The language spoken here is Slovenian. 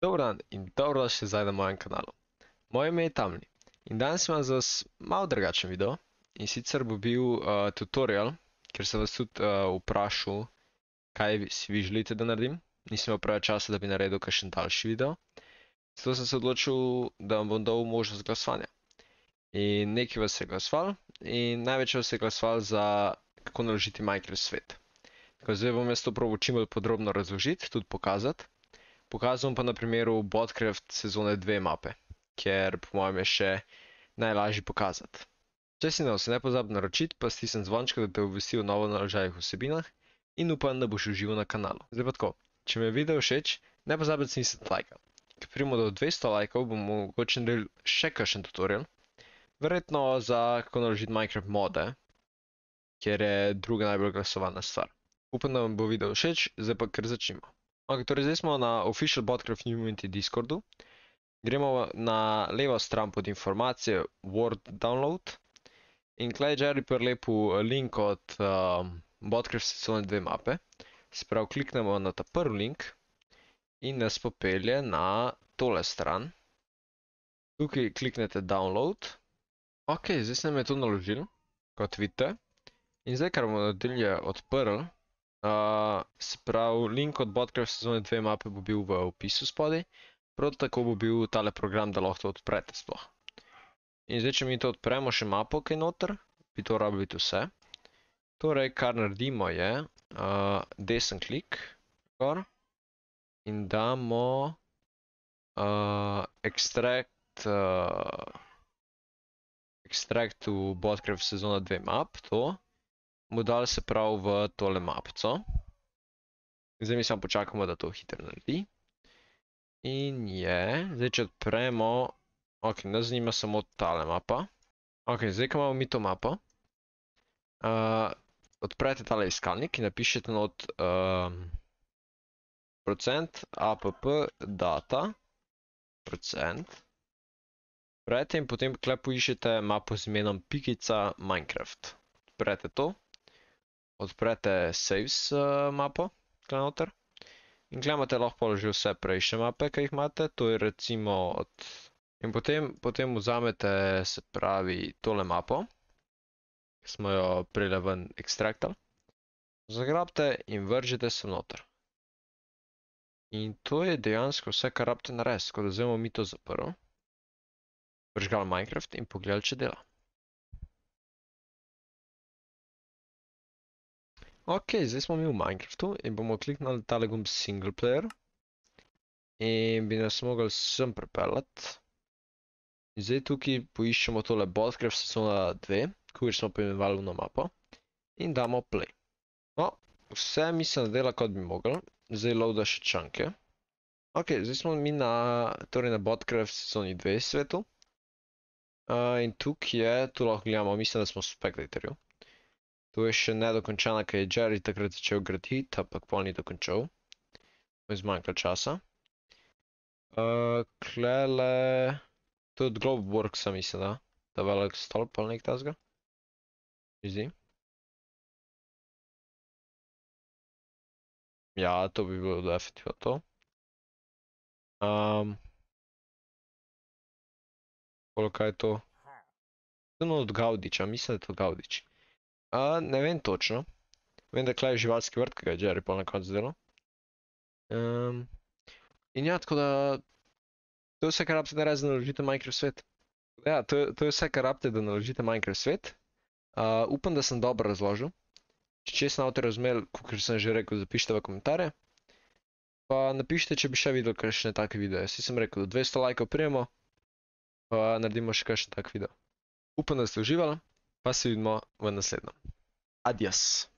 Dobro dan in dobrodošli zdaj na mojem kanalu. Moje ime je Tamli in danes imam za vas malo drugačen video in sicer bo bil eh, tutorial, ker sem vas tudi eh, vprašal, kaj si vi želite, da naredim. Nisem imel prava časa, da bi naredil kakšen daljši video. Zato sem se odločil, da vam bom dal možnost glasovanja. In nekaj vas je glasoval in največ vas je glasoval za kako naložiti Michael svet. Tako zdaj bom jaz to probil čim bolj podrobno razložiti, tudi pokazati. Pokazujem pa na primeru Botcraft sezone 2 mape, ker po mojem je še najlažji pokazati. Če si ne vse ne pozabi naročiti, pa stisni zvončka, da te obvesti o novo naložajih vsebinah in upam, da boš užival na kanalu. Zdaj pa tako, če mi je video všeč, ne pozabi da stisni like. Ker primo do 200 likov bom mogoče naredil še kakšen tutorial, verjetno za kako naložiti Minecraft mode, ker je druga najbolj glasovana stvar. Upam, da vam bo video všeč, zdaj pa kar začnimo. Okay, torej zdaj smo na official botcraft community Discordu. Gremo na levo stran pod informacije Word Download. In klej je že prelepo eh, link od um, eh, botcraft sezone 2 mape. Sprav kliknemo na ta prvi link in nas popelje na tole stran. Tukaj kliknete Download. Ok, zdaj sem je to naložil, kot vidite. In zdaj, kar bomo nadalje odprli. Spravil link od Botcraft sezone 2 mape bo bil v opisu spodaj, prav tako bo bil tale program, da lahko to odprete sploh. In zdaj, če mi to odpremo še mapo, ki je noter, bi to rabili tudi vse. Torej, kar naredimo je, desen klik, gor, in damo extract, extract v Botcraft sezone 2 map, to. To mu dal se prav v tole mapco. Zdaj mi samo počakamo, da to hitro naredi. In je, zdaj če odpremo, ok, nas zanima samo tale mapa. Ok, zdaj, ko imamo mi to mapo, uh, odprete tale iskalnik in napišete not eh, procent uh, app data procent. Prete in potem klepo iščete mapo z imenom pikica Minecraft. Prete to, odprete Saves uh, mapo, klanoter. In klamate lahko že vse prejšnje mape, ki jih imate, to je recimo od. In potem, potem vzamete, se pravi, tole mapo, ki smo jo prele ven ekstraktal, zagrabite in vržite se noter. In to je dejansko vse, kar rabite na res, tako da zdaj bomo mi to zaprli, vržgal Minecraft in pogledal, če dela. Ok, zdaj smo mi v Minecraftu in bomo kliknali tale gumb single player. In bi nas mogli sem prepelati. In zdaj tukaj poiščemo tole Botcraft sezona 2, kjer smo pojmenovali vno mapo. In damo play. No, vse mislim da dela kot bi mogel. Zdaj loada še čanke. Ok, zdaj smo mi na, torej na Botcraft sezoni 2 svetu. Eh, in tukaj je, tu lahko gledamo, mislim da smo v spectatorju. Tu je še nedokončana, kaj je Jerry takrat začel graditi, ampak pol ni dokončal. Mi je zmanjkalo časa. Eh, klele... Tudi Globeworksa mislim, da. Da velik stolp ali nek tazga. Izdi. Ja, to bi bilo definitivno to. Ehm. Kolo kaj je to? Zdaj od Gaudiča, mislim, da je to Gaudič. Gaudič. A, ne vem točno. Vem, da kle je živalski vrt, ki ga je Jerry pol na koncu delal. Um, in ja, tako da to je vse, kar rabite, da res naložite Minecraft svet. Ja, to, to je vse, kar rabite, da naložite Minecraft svet. Uh, upam, da sem dobro razložil. Če če sem avto razumel, kot sem že rekel, zapišite v komentarje. Pa napišite, če bi še videl kakšne take videe. Jaz sem rekel, da 200 лаjkov prijemo, pa naredimo še kakšen tak video. Upam, da ste uživali. Passez une bonne semaine. Adios.